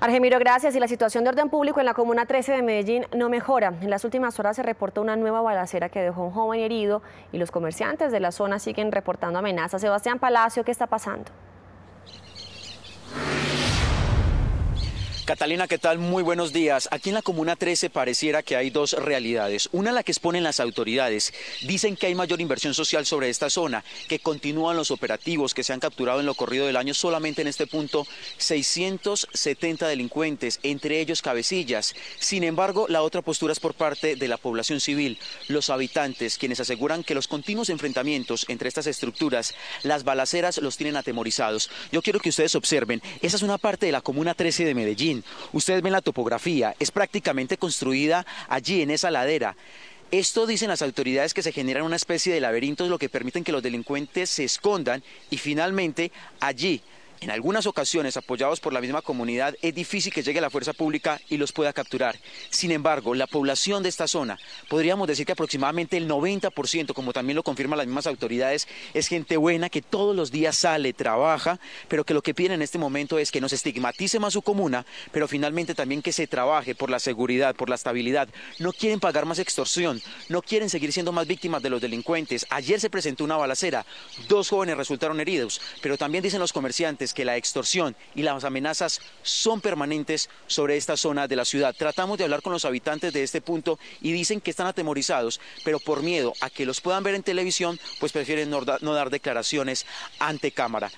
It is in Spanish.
Argemiro, gracias. Y la situación de orden público en la Comuna 13 de Medellín no mejora. En las últimas horas se reportó una nueva balacera que dejó un joven herido y los comerciantes de la zona siguen reportando amenazas. Sebastián Palacio, ¿qué está pasando? Catalina, ¿qué tal? Muy buenos días. Aquí en la Comuna 13 pareciera que hay dos realidades. Una la que exponen las autoridades. Dicen que hay mayor inversión social sobre esta zona, que continúan los operativos que se han capturado en lo corrido del año solamente en este punto 670 delincuentes, entre ellos cabecillas. Sin embargo, la otra postura es por parte de la población civil, los habitantes, quienes aseguran que los continuos enfrentamientos entre estas estructuras, las balaceras los tienen atemorizados. Yo quiero que ustedes observen, esa es una parte de la Comuna 13 de Medellín. Ustedes ven la topografía, es prácticamente construida allí en esa ladera. Esto dicen las autoridades que se generan una especie de laberintos lo que permiten que los delincuentes se escondan y finalmente allí en algunas ocasiones, apoyados por la misma comunidad, es difícil que llegue la fuerza pública y los pueda capturar. Sin embargo, la población de esta zona, podríamos decir que aproximadamente el 90%, como también lo confirman las mismas autoridades, es gente buena que todos los días sale, trabaja, pero que lo que piden en este momento es que no se estigmatice más su comuna, pero finalmente también que se trabaje por la seguridad, por la estabilidad. No quieren pagar más extorsión, no quieren seguir siendo más víctimas de los delincuentes. Ayer se presentó una balacera, dos jóvenes resultaron heridos, pero también dicen los comerciantes, que la extorsión y las amenazas son permanentes sobre esta zona de la ciudad. Tratamos de hablar con los habitantes de este punto y dicen que están atemorizados, pero por miedo a que los puedan ver en televisión, pues prefieren no dar declaraciones ante cámara.